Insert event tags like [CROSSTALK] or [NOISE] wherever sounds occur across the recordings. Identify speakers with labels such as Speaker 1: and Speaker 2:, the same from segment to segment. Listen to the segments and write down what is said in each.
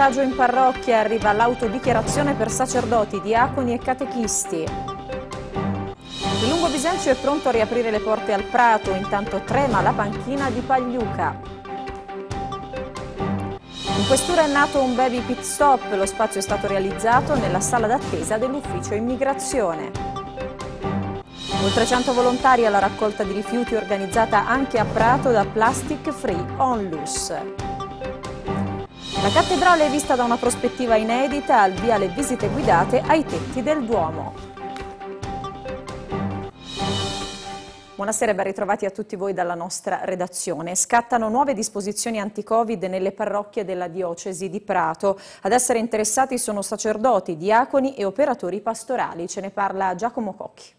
Speaker 1: contagio in parrocchia arriva l'autodichiarazione per sacerdoti, diaconi e catechisti. Il Lungo Bisencio è pronto a riaprire le porte al Prato, intanto trema la panchina di Pagliuca. In questura è nato un baby pit stop, lo spazio è stato realizzato nella sala d'attesa dell'ufficio immigrazione. Oltre 100 volontari alla raccolta di rifiuti organizzata anche a Prato da Plastic Free Onlus. La cattedrale è vista da una prospettiva inedita al via le visite guidate ai tetti del Duomo. Buonasera e ben ritrovati a tutti voi dalla nostra redazione. Scattano nuove disposizioni anti-Covid nelle parrocchie della diocesi di Prato. Ad essere interessati sono sacerdoti, diaconi e operatori pastorali. Ce ne parla Giacomo
Speaker 2: Cocchi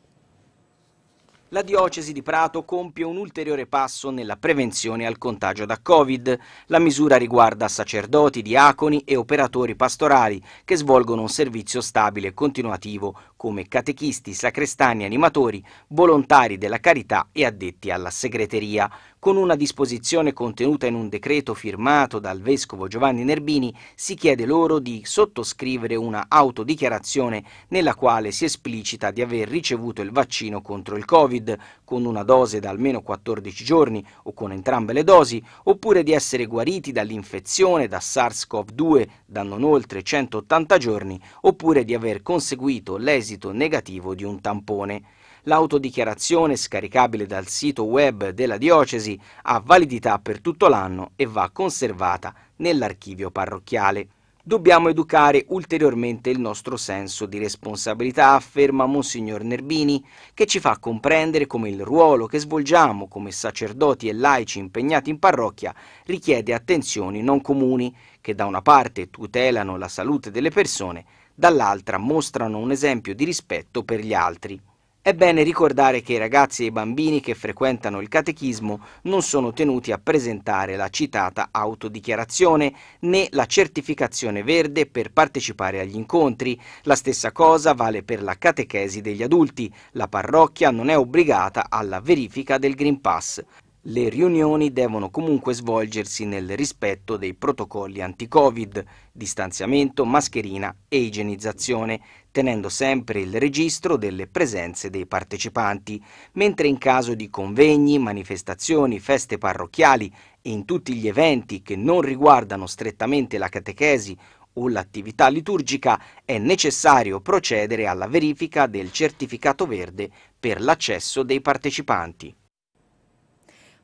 Speaker 3: la diocesi di Prato compie un ulteriore passo nella prevenzione al contagio da Covid. La misura riguarda sacerdoti, diaconi e operatori pastorali che svolgono un servizio stabile e continuativo come catechisti, sacrestani, animatori, volontari della carità e addetti alla segreteria. Con una disposizione contenuta in un decreto firmato dal vescovo Giovanni Nerbini si chiede loro di sottoscrivere una autodichiarazione nella quale si esplicita di aver ricevuto il vaccino contro il Covid con una dose da almeno 14 giorni o con entrambe le dosi, oppure di essere guariti dall'infezione da SARS-CoV-2 da non oltre 180 giorni, oppure di aver conseguito l'esito negativo di un tampone. L'autodichiarazione scaricabile dal sito web della diocesi ha validità per tutto l'anno e va conservata nell'archivio parrocchiale. Dobbiamo educare ulteriormente il nostro senso di responsabilità, afferma Monsignor Nerbini, che ci fa comprendere come il ruolo che svolgiamo come sacerdoti e laici impegnati in parrocchia richiede attenzioni non comuni, che da una parte tutelano la salute delle persone, dall'altra mostrano un esempio di rispetto per gli altri. È bene ricordare che i ragazzi e i bambini che frequentano il catechismo non sono tenuti a presentare la citata autodichiarazione né la certificazione verde per partecipare agli incontri. La stessa cosa vale per la catechesi degli adulti. La parrocchia non è obbligata alla verifica del Green Pass. Le riunioni devono comunque svolgersi nel rispetto dei protocolli anti-Covid, distanziamento, mascherina e igienizzazione, tenendo sempre il registro delle presenze dei partecipanti, mentre in caso di convegni, manifestazioni, feste parrocchiali e in tutti gli eventi che non riguardano strettamente la catechesi o l'attività liturgica è necessario procedere alla verifica del certificato verde per l'accesso dei partecipanti.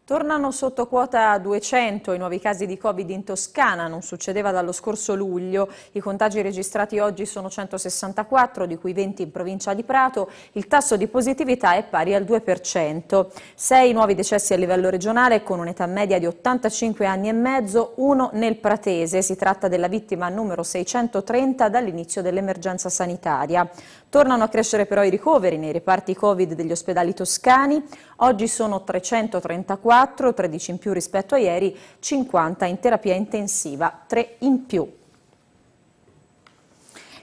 Speaker 1: Tornano sotto quota 200 i nuovi casi di Covid in Toscana, non succedeva dallo scorso luglio. I contagi registrati oggi sono 164, di cui 20 in provincia di Prato. Il tasso di positività è pari al 2%. Sei nuovi decessi a livello regionale con un'età media di 85 anni e mezzo, uno nel Pratese. Si tratta della vittima numero 630 dall'inizio dell'emergenza sanitaria. Tornano a crescere però i ricoveri nei reparti Covid degli ospedali toscani, oggi sono 334, 13 in più rispetto a ieri, 50 in terapia intensiva, 3 in più.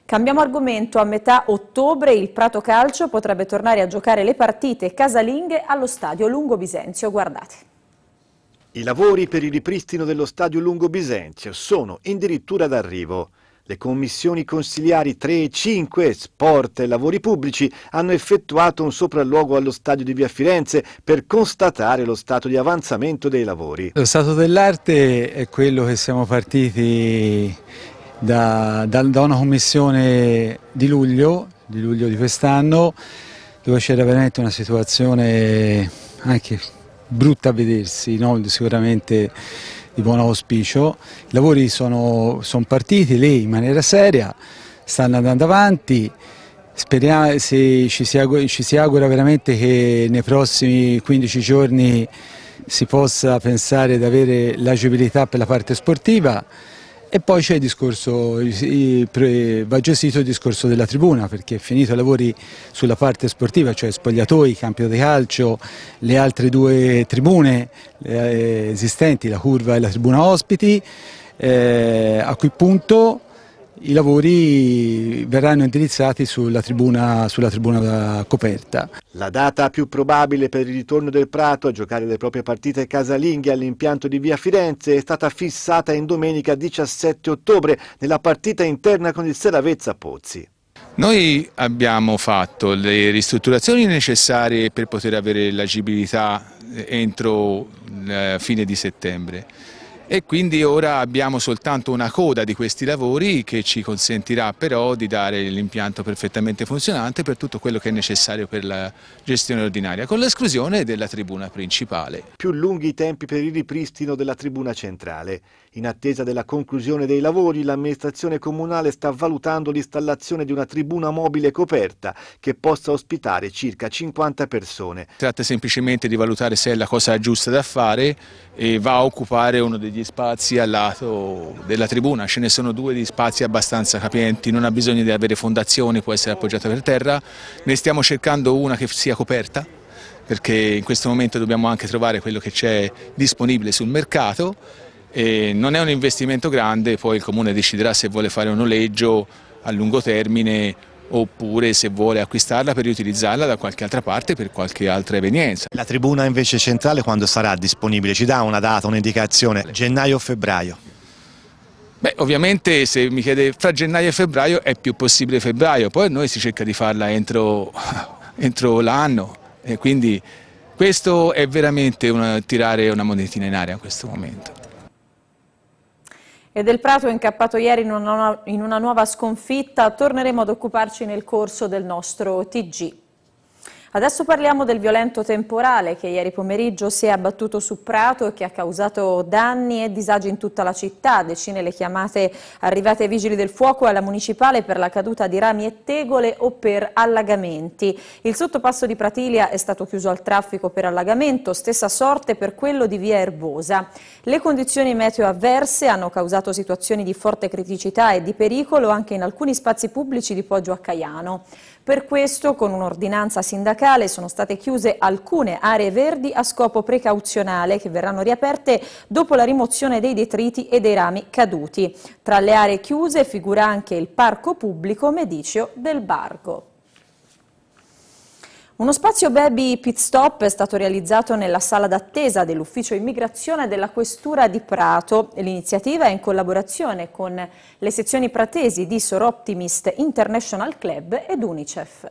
Speaker 1: Cambiamo argomento, a metà ottobre il Prato Calcio potrebbe tornare a giocare le partite casalinghe allo stadio Lungo Bisenzio, guardate.
Speaker 4: I lavori per il ripristino dello stadio Lungo Bisenzio sono addirittura d'arrivo. Le commissioni consigliari 3 e 5, sport e lavori pubblici, hanno effettuato un sopralluogo allo stadio di Via Firenze per constatare lo stato di avanzamento dei
Speaker 5: lavori. Lo stato dell'arte è quello che siamo partiti da, da, da una commissione di luglio di, luglio di quest'anno, dove c'era veramente una situazione anche brutta a vedersi, no? sicuramente di buon auspicio. I lavori sono, sono partiti lì in maniera seria, stanno andando avanti. Speriamo, se ci si, augura, ci si augura veramente che nei prossimi 15 giorni si possa pensare di avere l'agibilità per la parte sportiva. E poi c'è il discorso, va gestito il discorso della tribuna, perché finito i lavori sulla parte sportiva, cioè spogliatoi, campo di calcio, le altre due tribune eh, esistenti, la curva e la tribuna ospiti, eh, a quel punto i lavori verranno indirizzati sulla tribuna, sulla tribuna, coperta.
Speaker 4: La data più probabile per il ritorno del Prato a giocare le proprie partite casalinghe all'impianto di via Firenze è stata fissata in domenica 17 ottobre nella partita interna con il Seravezza Pozzi.
Speaker 6: Noi abbiamo fatto le ristrutturazioni necessarie per poter avere l'agibilità eh, entro eh, fine di settembre e quindi ora abbiamo soltanto una coda di questi lavori che ci consentirà però di dare l'impianto perfettamente funzionante per tutto quello che è necessario per la gestione ordinaria, con l'esclusione della tribuna principale.
Speaker 4: Più lunghi i tempi per il ripristino della tribuna centrale. In attesa della conclusione dei lavori, l'amministrazione comunale sta valutando l'installazione di una tribuna mobile coperta che possa ospitare
Speaker 6: circa 50 persone. Si Tratta semplicemente di valutare se è la cosa giusta da fare e va a occupare uno degli spazi al lato della tribuna. Ce ne sono due di spazi abbastanza capienti, non ha bisogno di avere fondazioni, può essere appoggiata per terra. Ne stiamo cercando una che sia coperta perché in questo momento dobbiamo anche trovare quello che c'è disponibile sul mercato e non è un investimento grande, poi il Comune deciderà se vuole fare un noleggio a lungo termine oppure se vuole acquistarla per riutilizzarla da qualche altra parte per qualche altra evenienza. La tribuna invece centrale quando sarà disponibile? Ci dà una
Speaker 4: data, un'indicazione? Gennaio o febbraio?
Speaker 6: Beh, ovviamente se mi chiede fra gennaio e febbraio è più possibile febbraio, poi noi si cerca di farla entro, [LAUGHS] entro l'anno e quindi questo è veramente una, tirare una monetina in aria in questo momento
Speaker 1: e del Prato incappato ieri in una, in una nuova sconfitta. Torneremo ad occuparci nel corso del nostro TG. Adesso parliamo del violento temporale che ieri pomeriggio si è abbattuto su Prato e che ha causato danni e disagi in tutta la città. Decine le chiamate arrivate ai vigili del fuoco e alla municipale per la caduta di rami e tegole o per allagamenti. Il sottopasso di Pratilia è stato chiuso al traffico per allagamento, stessa sorte per quello di Via Erbosa. Le condizioni meteo avverse hanno causato situazioni di forte criticità e di pericolo anche in alcuni spazi pubblici di Poggio a Caiano. Per questo, con un'ordinanza sindacale, sono state chiuse alcune aree verdi a scopo precauzionale che verranno riaperte dopo la rimozione dei detriti e dei rami caduti. Tra le aree chiuse figura anche il parco pubblico Medicio del Bargo. Uno spazio baby pit stop è stato realizzato nella sala d'attesa dell'ufficio immigrazione della Questura di Prato. L'iniziativa è in collaborazione con le sezioni pratesi di Soroptimist International Club ed Unicef.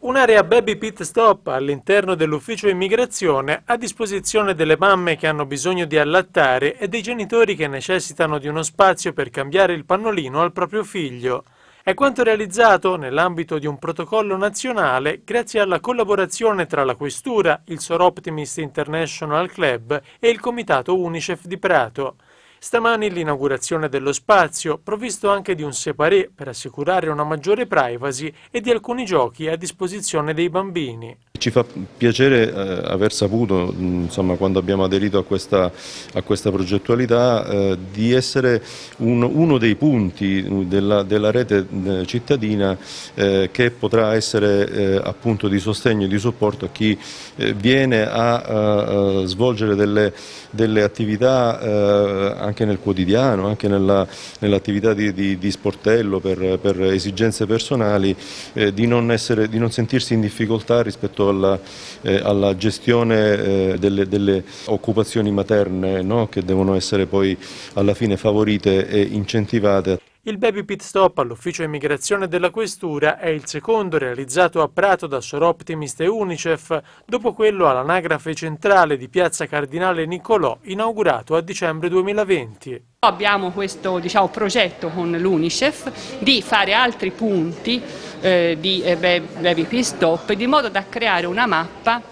Speaker 5: Un'area baby pit stop all'interno dell'ufficio immigrazione a disposizione delle mamme che hanno bisogno di allattare e dei genitori che necessitano di uno spazio per cambiare il pannolino al proprio figlio è quanto realizzato nell'ambito di un protocollo nazionale grazie alla collaborazione tra la Questura, il Soroptimist International Club e il Comitato Unicef di Prato. Stamani l'inaugurazione dello spazio, provvisto anche di un separé per assicurare una maggiore privacy e di alcuni giochi a disposizione dei bambini.
Speaker 4: Ci fa piacere eh, aver saputo, insomma, quando abbiamo aderito a questa, a questa progettualità, eh, di essere un, uno dei punti della, della rete cittadina eh, che potrà essere eh, appunto di sostegno e di supporto a chi eh, viene a, a, a svolgere delle, delle attività eh, anche nel quotidiano, anche nell'attività nell di, di, di, sportello per, per esigenze personali, di non, essere, di non sentirsi in difficoltà rispetto alla, eh, alla gestione eh, delle, delle, occupazioni materne no? che devono essere poi alla fine favorite e incentivate.
Speaker 5: Il baby pit stop all'ufficio immigrazione della Questura è il secondo realizzato a Prato da Soroptimist e Unicef, dopo quello all'anagrafe centrale di Piazza Cardinale Niccolò, inaugurato a dicembre 2020. Abbiamo questo diciamo, progetto
Speaker 2: con l'Unicef di fare altri punti eh, di eh, Baby pit stop, di modo da creare una mappa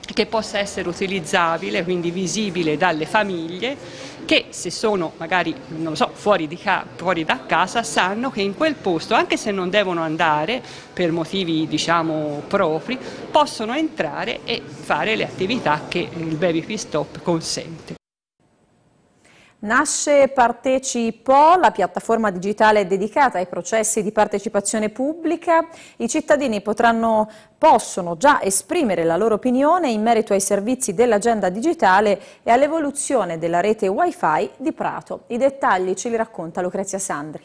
Speaker 2: che possa essere utilizzabile, quindi visibile dalle famiglie che se sono magari so, fuori, ca fuori, da casa sanno che in quel posto, anche se non devono andare per motivi diciamo, propri, possono entrare e fare le attività che il baby pit stop consente.
Speaker 1: Nasce Partecipo, la piattaforma digitale dedicata ai processi di partecipazione pubblica. I cittadini potranno, possono già esprimere la loro opinione in merito ai servizi dell'agenda digitale e all'evoluzione della rete Wi-Fi di Prato. I dettagli ce li racconta Lucrezia Sandri.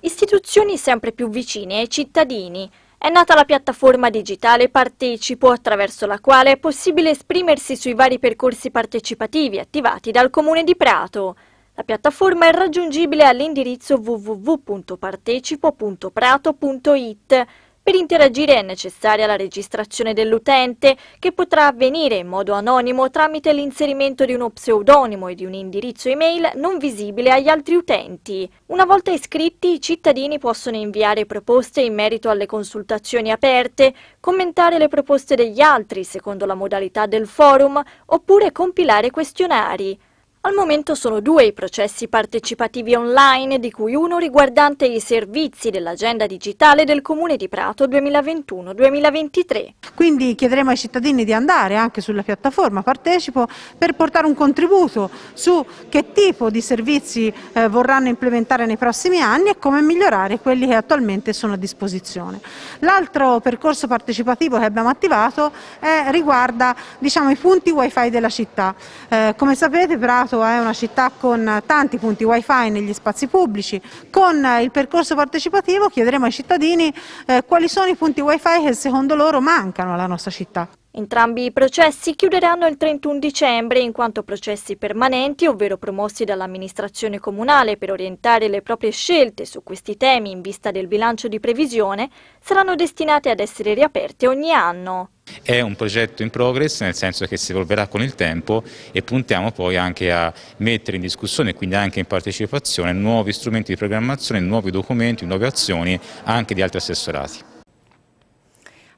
Speaker 7: Istituzioni sempre più vicine ai cittadini, è nata la piattaforma digitale Partecipo, attraverso la quale è possibile esprimersi sui vari percorsi partecipativi attivati dal Comune di Prato. La piattaforma è raggiungibile all'indirizzo www.partecipo.prato.it per interagire è necessaria la registrazione dell'utente, che potrà avvenire in modo anonimo tramite l'inserimento di uno pseudonimo e di un indirizzo email non visibile agli altri utenti. Una volta iscritti, i cittadini possono inviare proposte in merito alle consultazioni aperte, commentare le proposte degli altri secondo la modalità del forum, oppure compilare questionari. Al momento sono due i processi partecipativi online, di cui uno riguardante i servizi dell'agenda digitale del Comune di Prato 2021-2023.
Speaker 1: Quindi chiederemo ai cittadini di andare anche sulla piattaforma Partecipo per portare un contributo su che tipo di servizi eh, vorranno implementare nei prossimi anni e come migliorare quelli che attualmente sono a disposizione. L'altro percorso partecipativo che abbiamo attivato eh, riguarda diciamo, i punti wifi della città. Eh, come sapete Prato Prato eh, è una città con tanti punti wifi negli spazi pubblici. Con eh, il percorso partecipativo chiederemo ai cittadini eh, quali sono i punti wifi che secondo loro mancano alla nostra città.
Speaker 7: Entrambi i processi chiuderanno il 31 dicembre in quanto processi permanenti, ovvero promossi dall'amministrazione comunale per orientare le proprie scelte su questi temi in vista del bilancio di previsione, saranno destinati ad essere riaperti ogni anno.
Speaker 5: È un progetto in progress nel senso che si evolverà con il tempo e puntiamo poi anche a mettere in discussione quindi anche in partecipazione nuovi strumenti di programmazione, nuovi documenti, nuove azioni anche di altri assessorati.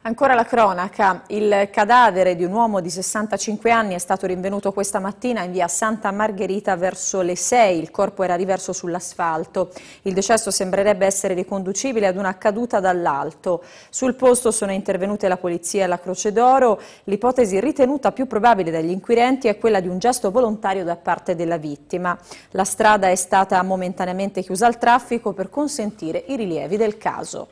Speaker 1: Ancora la cronaca, il cadavere di un uomo di 65 anni è stato rinvenuto questa mattina in via Santa Margherita verso le 6, il corpo era riverso sull'asfalto. Il decesso sembrerebbe essere riconducibile ad una caduta dall'alto. Sul posto sono intervenute la polizia e la Croce d'Oro, l'ipotesi ritenuta più probabile dagli inquirenti è quella di un gesto volontario da parte della vittima. La strada è stata momentaneamente chiusa al traffico per consentire i rilievi del caso.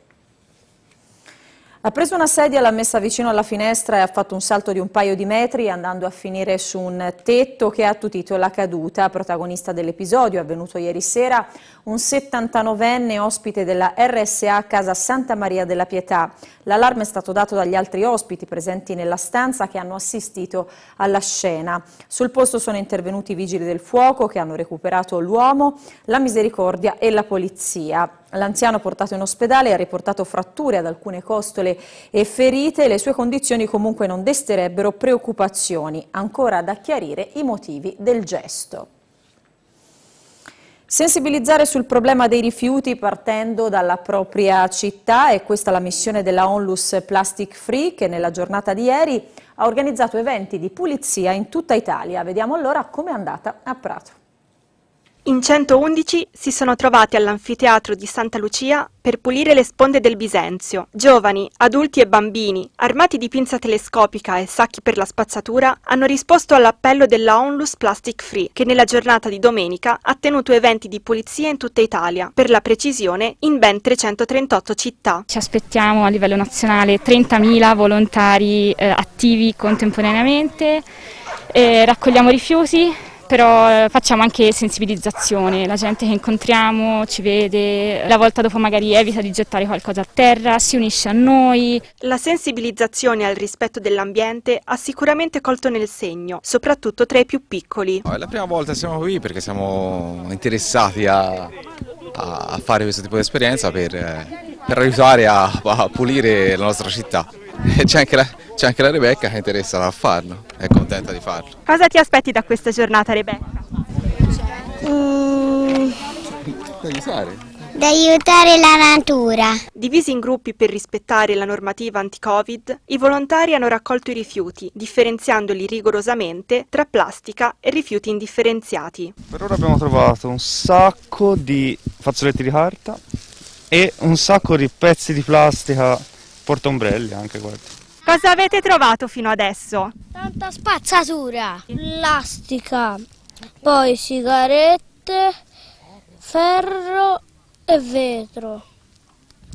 Speaker 1: Ha preso una sedia, l'ha messa vicino alla finestra e ha fatto un salto di un paio di metri andando a finire su un tetto che ha attutito la caduta. Protagonista dell'episodio avvenuto ieri sera, un 79enne ospite della RSA Casa Santa Maria della Pietà. L'allarme è stato dato dagli altri ospiti presenti nella stanza che hanno assistito alla scena. Sul posto sono intervenuti i vigili del fuoco che hanno recuperato l'uomo, la misericordia e la polizia. L'anziano portato in ospedale ha riportato fratture ad alcune costole e ferite, le sue condizioni comunque non desterebbero preoccupazioni, ancora da chiarire i motivi del gesto. Sensibilizzare sul problema dei rifiuti partendo dalla propria città è questa la missione della Onlus Plastic Free che nella giornata di ieri ha organizzato eventi di pulizia in tutta Italia.
Speaker 2: Vediamo allora com'è andata a Prato. In 111 si sono trovati all'anfiteatro di Santa Lucia per pulire le sponde del Bisenzio. Giovani, adulti e bambini, armati di pinza telescopica e sacchi per la spazzatura, hanno risposto all'appello della Onlus Plastic Free, che nella giornata di domenica ha tenuto eventi di pulizia in tutta Italia, per la precisione in ben 338 città. Ci aspettiamo a livello nazionale 30.000 volontari eh, attivi contemporaneamente, eh, raccogliamo rifiuti, però eh, facciamo anche sensibilizzazione, la gente che incontriamo ci vede, la volta dopo magari evita di gettare qualcosa a terra, si unisce a noi. La sensibilizzazione al rispetto dell'ambiente ha sicuramente colto nel segno, soprattutto tra i più
Speaker 6: piccoli. È la prima volta che siamo qui perché siamo interessati a, a fare questo tipo di esperienza per, eh, per aiutare a, a pulire la nostra città. [LAUGHS] c'è anche, anche, la Rebecca che è interessata a farlo, è contenta di farlo.
Speaker 2: Cosa ti aspetti da questa giornata Rebecca?
Speaker 6: Mm.
Speaker 2: aiutare la natura. Divisi in gruppi per rispettare la normativa anti-Covid, i volontari hanno raccolto i rifiuti, differenziandoli rigorosamente tra plastica e rifiuti indifferenziati. Per ora abbiamo
Speaker 4: trovato un sacco di fazzoletti di carta e un sacco di pezzi di plastica porta ombrelli anche,
Speaker 8: guarda.
Speaker 2: Cosa avete trovato fino adesso? Tanta spazzatura,
Speaker 7: plastica,
Speaker 2: poi sigarette,
Speaker 7: ferro
Speaker 2: e vetro.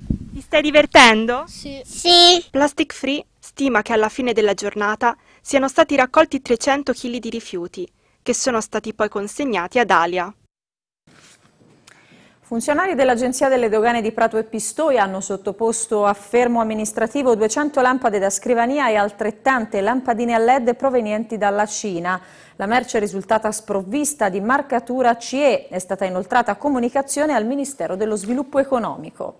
Speaker 2: Ti stai divertendo? Sì. sì. Plastic Free stima che alla fine della giornata siano stati raccolti 300 kg di rifiuti, che sono stati poi consegnati ad Alia. Funzionari
Speaker 1: dell'Agenzia delle Dogane di Prato e Pistoia hanno sottoposto a fermo amministrativo 200 lampade da scrivania e altrettante lampadine a LED provenienti dalla Cina. La merce è risultata sprovvista di marcatura CE, è stata inoltrata comunicazione al Ministero dello Sviluppo Economico.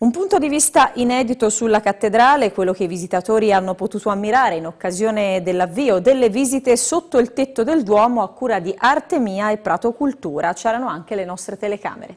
Speaker 1: Un punto di vista inedito sulla cattedrale, quello che i visitatori hanno potuto ammirare in occasione dell'avvio delle visite sotto il tetto del Duomo a cura di Artemia e Prato Cultura. C'erano
Speaker 2: anche le nostre telecamere.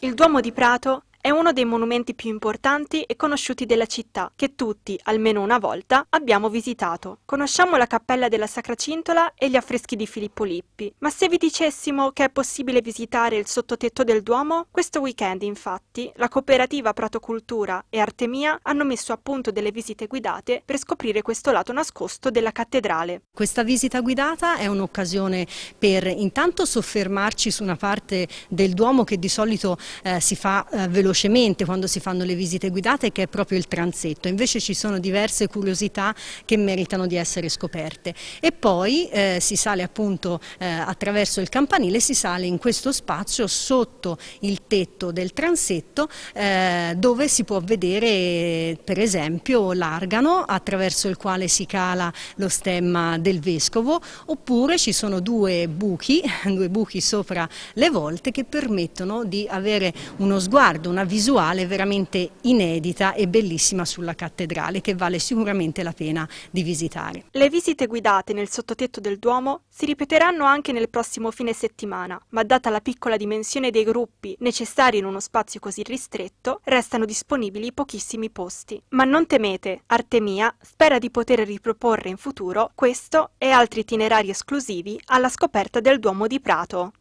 Speaker 2: Il Duomo di Prato è uno dei monumenti più importanti e conosciuti della città, che tutti, almeno una volta, abbiamo visitato. Conosciamo la cappella della Sacra Cintola e gli affreschi di Filippo Lippi, ma se vi dicessimo che è possibile visitare il sottotetto del Duomo, questo weekend infatti la cooperativa Prato Cultura e Artemia hanno messo a punto delle visite guidate per scoprire questo lato nascosto della cattedrale.
Speaker 1: Questa visita guidata è un'occasione per intanto soffermarci su una parte del Duomo che di solito eh, si fa eh, velocemente velocemente quando si fanno le visite guidate che è proprio il transetto, invece ci sono diverse curiosità che meritano di essere scoperte e poi eh, si sale appunto eh, attraverso il campanile, si sale in questo spazio sotto il tetto del transetto eh, dove si può vedere per esempio l'argano attraverso il quale si cala lo stemma del vescovo oppure ci sono due buchi, [LAUGHS] due buchi sopra le volte che permettono di avere uno sguardo, una una visuale veramente inedita e bellissima sulla cattedrale che vale sicuramente la pena di visitare.
Speaker 2: Le visite guidate nel sottotetto del Duomo si ripeteranno anche nel prossimo fine settimana, ma data la piccola dimensione dei gruppi necessari in uno spazio così ristretto, restano disponibili pochissimi posti. Ma non temete, Artemia spera di poter riproporre in futuro questo e altri itinerari esclusivi alla scoperta del Duomo di Prato.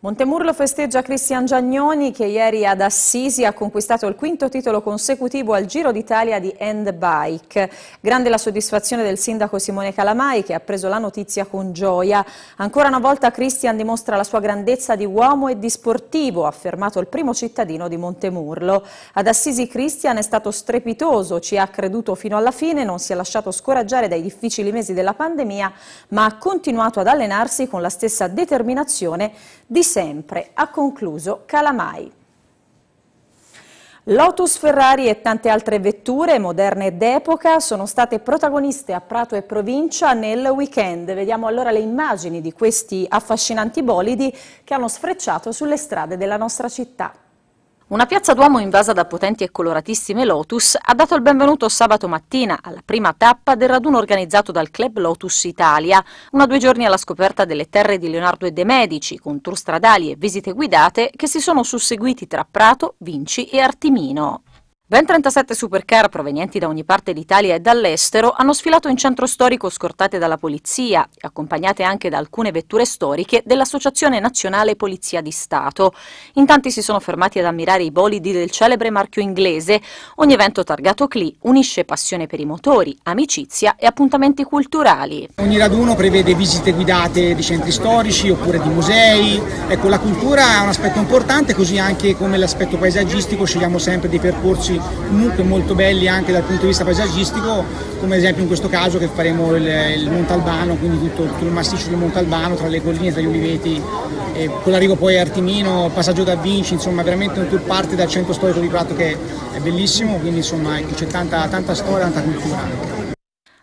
Speaker 1: Montemurlo festeggia Cristian Giagnoni che ieri ad Assisi ha conquistato il quinto titolo consecutivo al Giro d'Italia di Handbike. Grande la soddisfazione del sindaco Simone Calamai che ha preso la notizia con gioia. Ancora una volta Cristian dimostra la sua grandezza di uomo e di sportivo, ha affermato il primo cittadino di Montemurlo. Ad Assisi Cristian è stato strepitoso, ci ha creduto fino alla fine, non si è lasciato scoraggiare dai difficili mesi della pandemia, ma ha continuato ad allenarsi con la stessa determinazione di sempre, ha concluso Calamai. Lotus, Ferrari e tante altre vetture moderne d'epoca sono state protagoniste a Prato e provincia nel weekend. Vediamo allora le immagini di questi affascinanti bolidi che hanno sfrecciato sulle strade della nostra città. Una piazza Duomo invasa da potenti e coloratissime Lotus ha dato il benvenuto sabato mattina alla prima tappa del raduno organizzato dal Club Lotus Italia, una due giorni alla scoperta delle terre di Leonardo e De Medici, con tour stradali e visite guidate che si sono susseguiti tra Prato, Vinci e Artimino. Ben 37 supercar provenienti da ogni parte d'Italia e dall'estero hanno sfilato in centro storico scortate dalla polizia e accompagnate anche da alcune vetture storiche dell'Associazione Nazionale Polizia di Stato. In tanti si sono fermati ad ammirare i bolidi del celebre marchio inglese. Ogni evento targato CLI unisce passione per i motori, amicizia e appuntamenti culturali.
Speaker 3: Ogni raduno prevede visite guidate di centri storici oppure di musei. Ecco, la cultura è un aspetto importante, così anche come l'aspetto paesaggistico scegliamo sempre dei percorsi posti comunque molto belli anche dal punto di vista paesaggistico, come ad esempio in questo caso che faremo il, il Montalbano, quindi tutto, tutto, il massiccio del Montalbano tra le colline, tra gli oliveti, e con l'arrivo poi a Artimino, passaggio da Vinci, insomma veramente tutto parte dal centro storico di Prato che è bellissimo, quindi insomma c'è tanta, tanta storia, tanta cultura. Anche.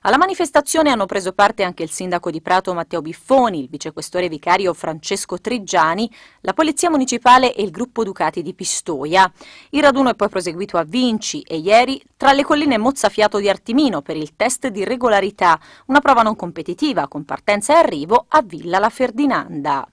Speaker 1: Alla manifestazione hanno preso parte anche il sindaco di Prato Matteo Biffoni, il vicequestore vicario Francesco Triggiani, la Polizia Municipale e il gruppo Ducati di Pistoia. Il raduno è poi proseguito a Vinci e ieri tra le colline Mozzafiato di Artimino per il test di regolarità, una prova non competitiva con partenza e arrivo a Villa La Ferdinanda.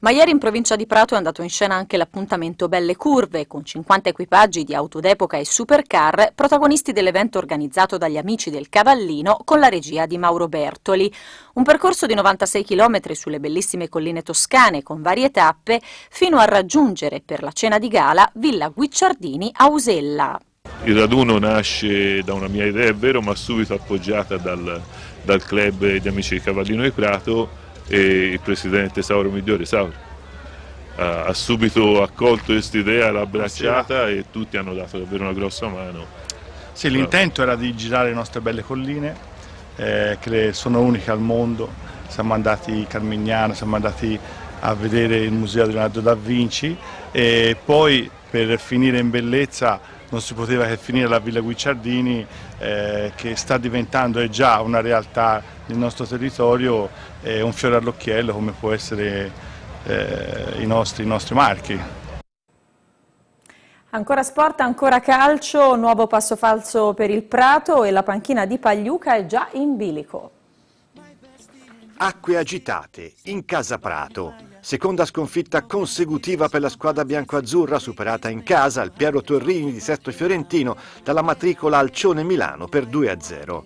Speaker 1: Ma ieri in provincia di Prato è andato in scena anche l'appuntamento Belle Curve, con 50 equipaggi di auto d'epoca e supercar, protagonisti dell'evento organizzato dagli amici del Cavallino con la regia di Mauro Bertoli. Un percorso di 96 km sulle bellissime colline toscane con varie tappe, fino a raggiungere per la cena di gala Villa Guicciardini a Usella.
Speaker 6: Il raduno nasce da una mia idea, è vero, ma subito appoggiata dal, dal club di amici del Cavallino di Prato e il presidente Sauro Migliore, Sauro, ha subito accolto questa idea, l'ha abbracciata e tutti hanno dato davvero una grossa mano. Sì, l'intento
Speaker 4: era di girare le nostre belle colline, eh, che sono uniche al mondo. Siamo andati a Carmignano, siamo andati a vedere il museo di Leonardo da Vinci e poi per finire in bellezza non si poteva che finire la Villa Guicciardini eh, che sta diventando, è già una realtà nel nostro territorio, eh, un fiore all'occhiello come può essere eh, i, nostri, i nostri marchi.
Speaker 1: Ancora sport, ancora calcio, nuovo passo falso per il Prato e la panchina di Pagliuca è già in bilico.
Speaker 4: Acque agitate in casa Prato. Seconda sconfitta consecutiva per la squadra biancoazzurra superata in casa al Piero Torrini di Sesto Fiorentino dalla matricola Alcione Milano per 2-0.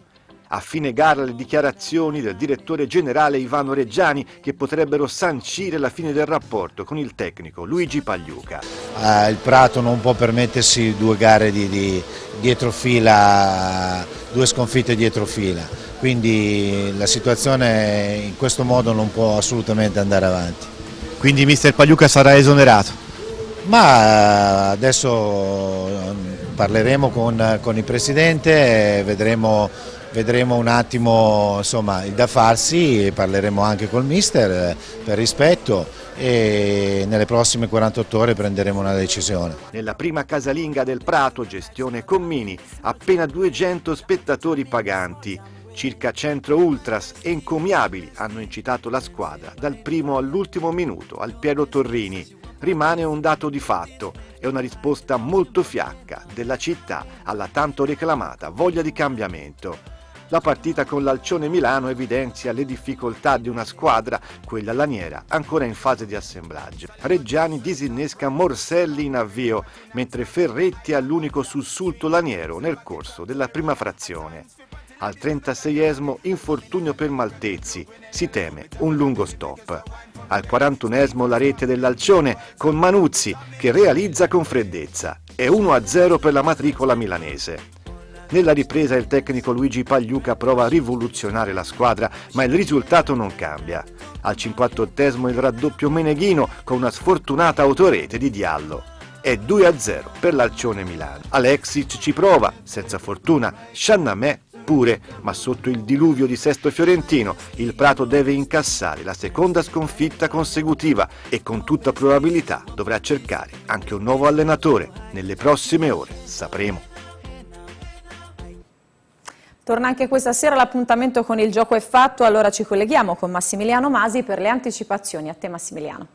Speaker 4: A fine gara le dichiarazioni del direttore generale Ivano Reggiani che potrebbero sancire la fine del rapporto con il tecnico Luigi Pagliuca. Eh, il Prato non può permettersi due gare di, di, dietro fila, due sconfitte dietro fila quindi la situazione in questo modo non può assolutamente andare avanti. Quindi mister Pagliuca sarà esonerato? Ma eh, adesso mm, parleremo con, con il Presidente, vedremo, vedremo un attimo insomma, il da farsi, parleremo anche col Mister eh, per rispetto e nelle prossime 48 ore prenderemo una decisione. Nella prima casalinga del Prato, gestione Commini, appena 200 spettatori paganti. Circa 100 ultras encomiabili hanno incitato la squadra dal primo all'ultimo minuto al Piero Torrini. Rimane un dato di fatto e una risposta molto fiacca della città alla tanto reclamata voglia di cambiamento. La partita con l'Alcione Milano evidenzia le difficoltà di una squadra, quella laniera, ancora in fase di assemblaggio. Reggiani disinnesca Morselli in avvio, mentre Ferretti ha l'unico sussulto laniero nel corso della prima frazione. Al 36esimo infortunio per Maltezzi, si teme un lungo stop. Al 41esimo la rete dell'Alcione con Manuzzi che realizza con freddezza e 1-0 per la matricola milanese. Nella ripresa il tecnico Luigi Pagliuca prova a rivoluzionare la squadra, ma il risultato non cambia. Al 58esimo il raddoppio Meneghino con una sfortunata autorete di Diallo. È 2-0 per l'Alcione Milano. Alexic ci prova, senza fortuna, Channamè Eppure, ma sotto il diluvio di Sesto Fiorentino, il Prato deve incassare la seconda sconfitta consecutiva e con tutta probabilità dovrà cercare anche un nuovo allenatore. Nelle prossime ore sapremo.
Speaker 1: Torna anche questa sera l'appuntamento con il gioco è fatto, allora ci colleghiamo con Massimiliano Masi per le anticipazioni. A te Massimiliano.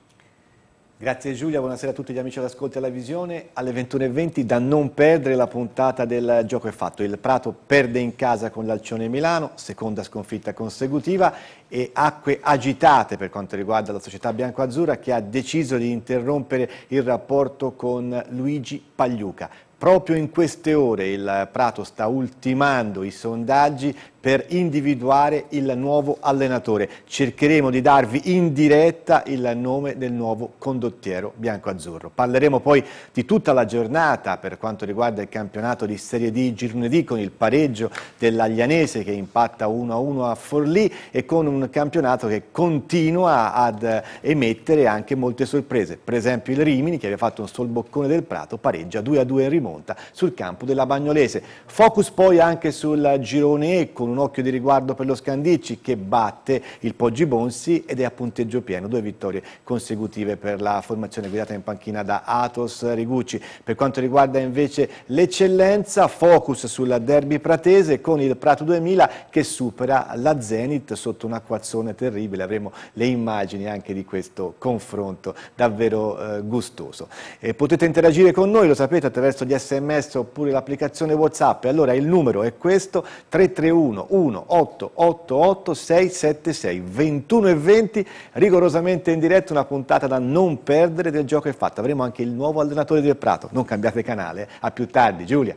Speaker 4: Grazie Giulia, buonasera a tutti gli amici all'ascolto e alla visione. Alle 21.20 da non perdere la puntata del Gioco è fatto. Il Prato perde in casa con l'Alcione Milano, seconda sconfitta consecutiva e acque agitate per quanto riguarda la società bianco-azzurra che ha deciso di interrompere il rapporto con Luigi Pagliuca. Proprio in queste ore il Prato sta ultimando i sondaggi per individuare il nuovo allenatore. Cercheremo di darvi in diretta il nome del nuovo condottiero bianco-azzurro. Parleremo poi di tutta la giornata per quanto riguarda il campionato di Serie D Girone D con il pareggio dell'Aglianese che impatta 1-1 a Forlì e con un campionato che continua ad emettere anche molte sorprese. Per esempio il Rimini che aveva fatto un sol boccone del Prato pareggia 2-2 in rimonta rimonta sul campo della Bagnolese. Focus poi anche sul girone E con un occhio di riguardo per lo Scandicci che batte il Poggi Bonsi ed è a punteggio pieno, due vittorie consecutive per la formazione guidata in panchina da Atos Rigucci. Per quanto riguarda invece l'eccellenza, focus sul derby pratese con il Prato 2000 che supera la Zenit sotto un acquazzone terribile, avremo le immagini anche di questo confronto davvero eh, gustoso. E potete interagire con noi, lo sapete, attraverso gli sms oppure l'applicazione Whatsapp. Allora il numero è questo, 331 1888 676 21 e 20, rigorosamente in diretta, una puntata da non perdere del gioco è fatto. Avremo anche il nuovo allenatore del Prato, non cambiate canale, eh. a più tardi Giulia.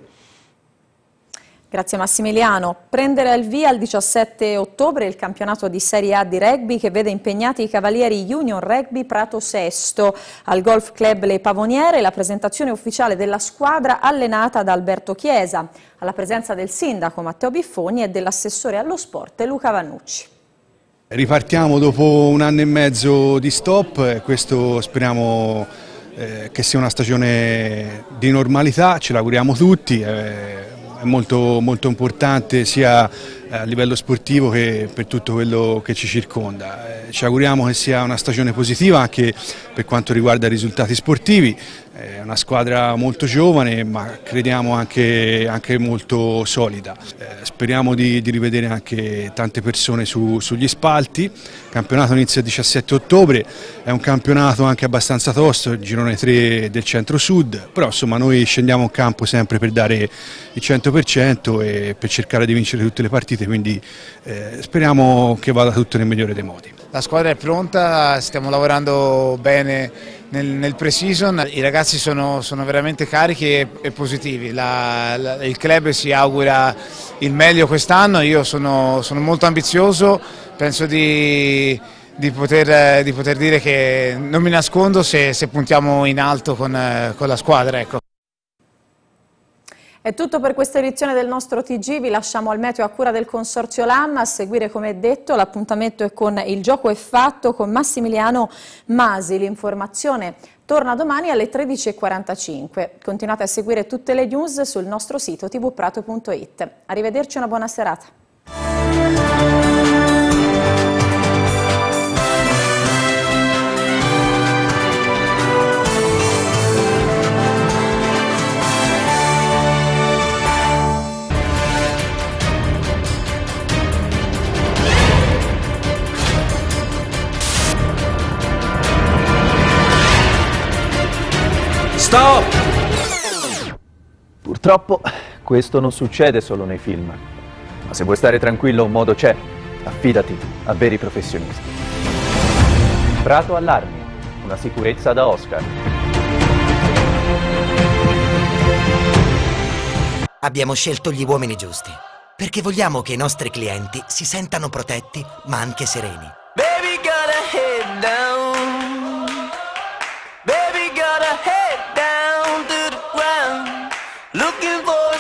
Speaker 1: Grazie Massimiliano. Prendere il via il 17 ottobre il campionato di Serie A di rugby che vede impegnati i cavalieri Union Rugby Prato Sesto. Al Golf Club Le Pavoniere la presentazione ufficiale della squadra allenata da Alberto Chiesa, alla presenza del sindaco Matteo Biffoni e dell'assessore allo sport Luca Vannucci.
Speaker 4: Ripartiamo dopo un anno e mezzo di stop, questo speriamo eh, che sia una stagione di normalità, ce l'auguriamo tutti. Eh è molto, molto importante sia eh, a livello sportivo che per tutto quello che ci circonda. Eh, ci auguriamo che sia una stagione positiva anche per quanto riguarda i risultati sportivi, eh, è una squadra molto giovane ma crediamo anche, anche molto solida. Speriamo di, di, rivedere anche tante persone su, sugli spalti, il campionato inizia il 17 ottobre, è un campionato anche abbastanza tosto, il girone 3 del centro-sud, però insomma noi scendiamo in campo sempre per dare il 100% e per cercare di vincere tutte le partite partite, quindi eh, speriamo che vada tutto nel migliore dei modi.
Speaker 5: La squadra è pronta, stiamo lavorando bene nel, nel pre-season, i ragazzi sono, sono, veramente carichi e, e positivi, la, la, il club si augura il meglio quest'anno, io sono, sono molto ambizioso, penso di... Di poter, di poter, dire che non mi nascondo se, se puntiamo in alto con, con la squadra. Ecco.
Speaker 1: È tutto per questa edizione del nostro TG, vi lasciamo al meteo a cura del Consorzio LAM, a seguire come detto l'appuntamento è con Il Gioco è Fatto con Massimiliano Masi, l'informazione torna domani alle 13.45. Continuate a seguire tutte le news sul nostro sito tvprato.it. Arrivederci e una buona serata.
Speaker 6: Stop! Purtroppo questo non succede solo nei film, ma se vuoi stare tranquillo
Speaker 4: un modo c'è, affidati a veri professionisti. Prato
Speaker 3: Allarmi, una sicurezza da Oscar. Abbiamo scelto gli uomini giusti, perché vogliamo che i nostri clienti si sentano protetti ma anche sereni.
Speaker 8: Baby, gotta head down.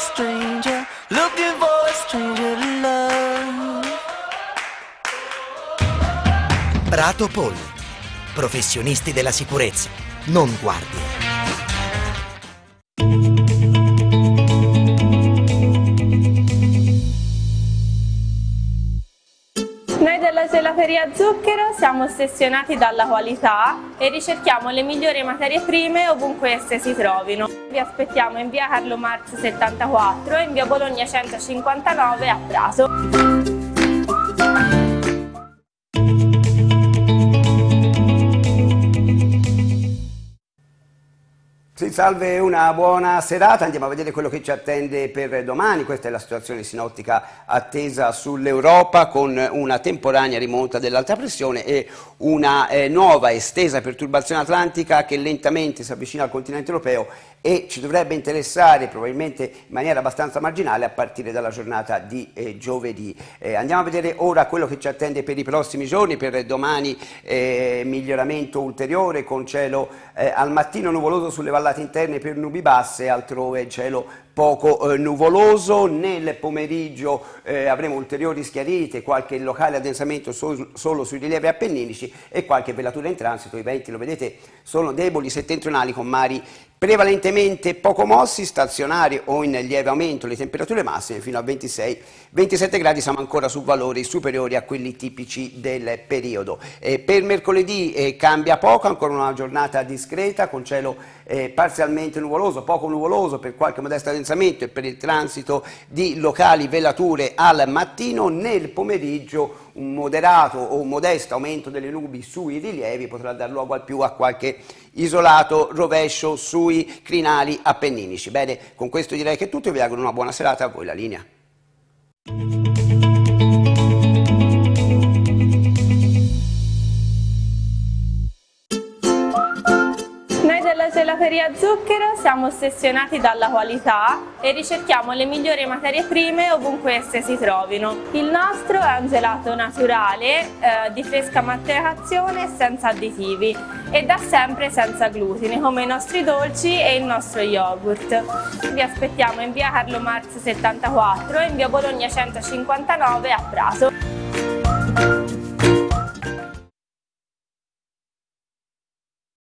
Speaker 8: stranger, looking for a stranger to love. Prato Polli,
Speaker 3: professionisti della sicurezza, non guardie.
Speaker 2: Gelateria Zucchero siamo ossessionati dalla qualità e ricerchiamo le migliori materie prime ovunque esse si trovino. Vi aspettiamo in via Carlo Marx 74 e in via Bologna 159 a Prato.
Speaker 8: salve, una buona serata. Andiamo a vedere quello che ci attende per domani. Questa è la situazione sinottica attesa sull'Europa con una temporanea rimonta dell'alta pressione e una eh, nuova estesa perturbazione atlantica che lentamente si avvicina al continente europeo e ci dovrebbe interessare probabilmente in maniera abbastanza marginale a partire dalla giornata di eh, giovedì. Eh, andiamo a vedere ora quello che ci attende per i prossimi giorni, per domani eh, miglioramento ulteriore con cielo eh, al mattino nuvoloso sulle vallate interne per nubi basse, altrove cielo poco eh, nuvoloso, nel pomeriggio eh, avremo ulteriori schiarite, qualche locale addensamento sol solo sui rilievi appenninici e qualche velatura in transito, i venti lo vedete sono deboli settentrionali con mari prevalentemente poco mossi, stazionari o in lieve aumento le temperature massime fino a 26-27 gradi, siamo ancora su valori superiori a quelli tipici del periodo. Eh, per mercoledì eh, cambia poco, ancora una giornata discreta con cielo eh, parzialmente nuvoloso, poco nuvoloso per qualche modesto addensamento e per il transito di locali velature al mattino, nel pomeriggio un moderato o un modesto aumento delle nubi sui rilievi potrà dar luogo al più a qualche isolato rovescio sui crinali appenninici. Bene, con questo direi che è tutto, vi auguro una buona serata, a voi la linea.
Speaker 2: specie la Feria Zucchero siamo ossessionati dalla qualità e ricerchiamo le migliori materie prime ovunque esse si trovino. Il nostro è un gelato naturale, eh, di fresca materazione senza additivi e da sempre senza glutine, come i nostri dolci e il nostro yogurt. Vi aspettiamo in via Carlo Marx 74 e in via Bologna 159 a
Speaker 6: Prato.